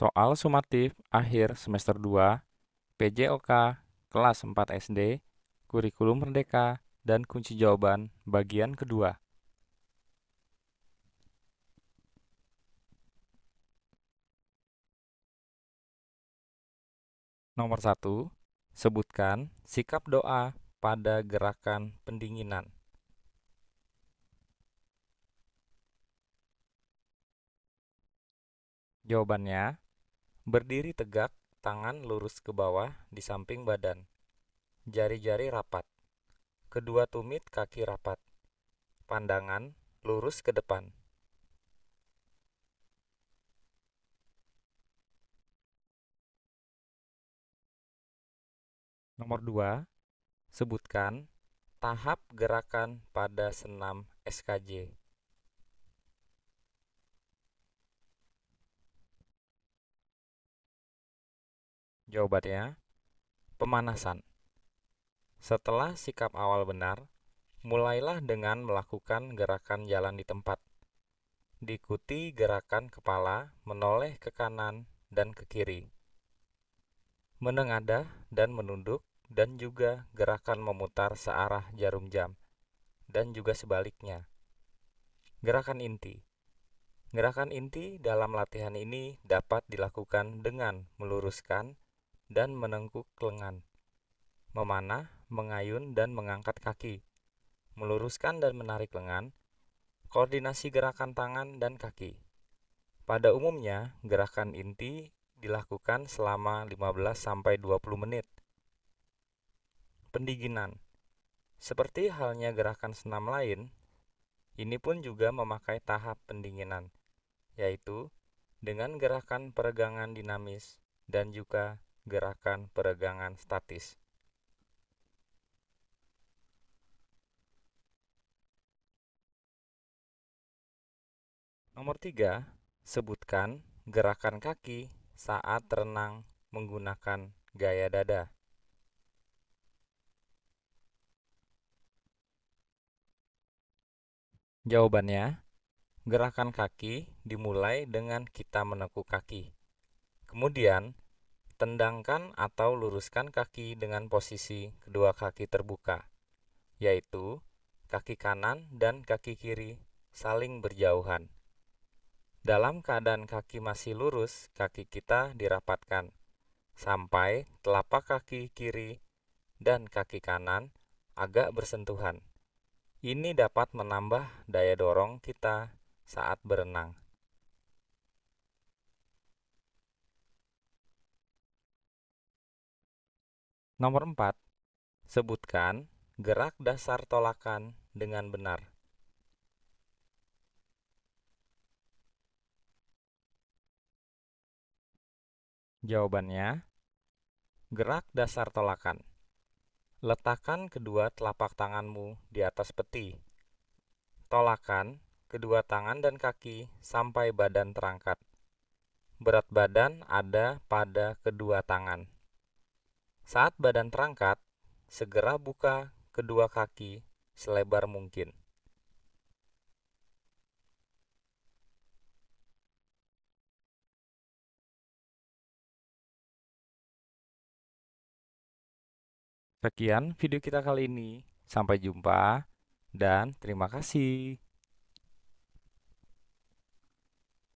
Soal sumatif akhir semester 2, PJOK, kelas 4 SD, kurikulum merdeka, dan kunci jawaban bagian kedua. Nomor 1. Sebutkan sikap doa pada gerakan pendinginan. Jawabannya Berdiri tegak, tangan lurus ke bawah di samping badan. Jari-jari rapat. Kedua tumit kaki rapat. Pandangan lurus ke depan. Nomor 2. Sebutkan tahap gerakan pada senam SKJ. Jawabannya, pemanasan. Setelah sikap awal benar, mulailah dengan melakukan gerakan jalan di tempat. Diikuti gerakan kepala menoleh ke kanan dan ke kiri. Menengadah dan menunduk dan juga gerakan memutar searah jarum jam dan juga sebaliknya. Gerakan inti. Gerakan inti dalam latihan ini dapat dilakukan dengan meluruskan dan menengkuk lengan. Memanah, mengayun, dan mengangkat kaki. Meluruskan dan menarik lengan. Koordinasi gerakan tangan dan kaki. Pada umumnya, gerakan inti dilakukan selama 15-20 menit. Pendinginan Seperti halnya gerakan senam lain, ini pun juga memakai tahap pendinginan, yaitu dengan gerakan peregangan dinamis dan juga gerakan peregangan statis. Nomor 3, sebutkan gerakan kaki saat renang menggunakan gaya dada. Jawabannya, gerakan kaki dimulai dengan kita menekuk kaki. Kemudian, Tendangkan atau luruskan kaki dengan posisi kedua kaki terbuka, yaitu kaki kanan dan kaki kiri saling berjauhan. Dalam keadaan kaki masih lurus, kaki kita dirapatkan sampai telapak kaki kiri dan kaki kanan agak bersentuhan. Ini dapat menambah daya dorong kita saat berenang. Nomor 4. Sebutkan gerak dasar tolakan dengan benar. Jawabannya, gerak dasar tolakan. Letakkan kedua telapak tanganmu di atas peti. Tolakan kedua tangan dan kaki sampai badan terangkat. Berat badan ada pada kedua tangan. Saat badan terangkat, segera buka kedua kaki selebar mungkin. Sekian video kita kali ini. Sampai jumpa dan terima kasih.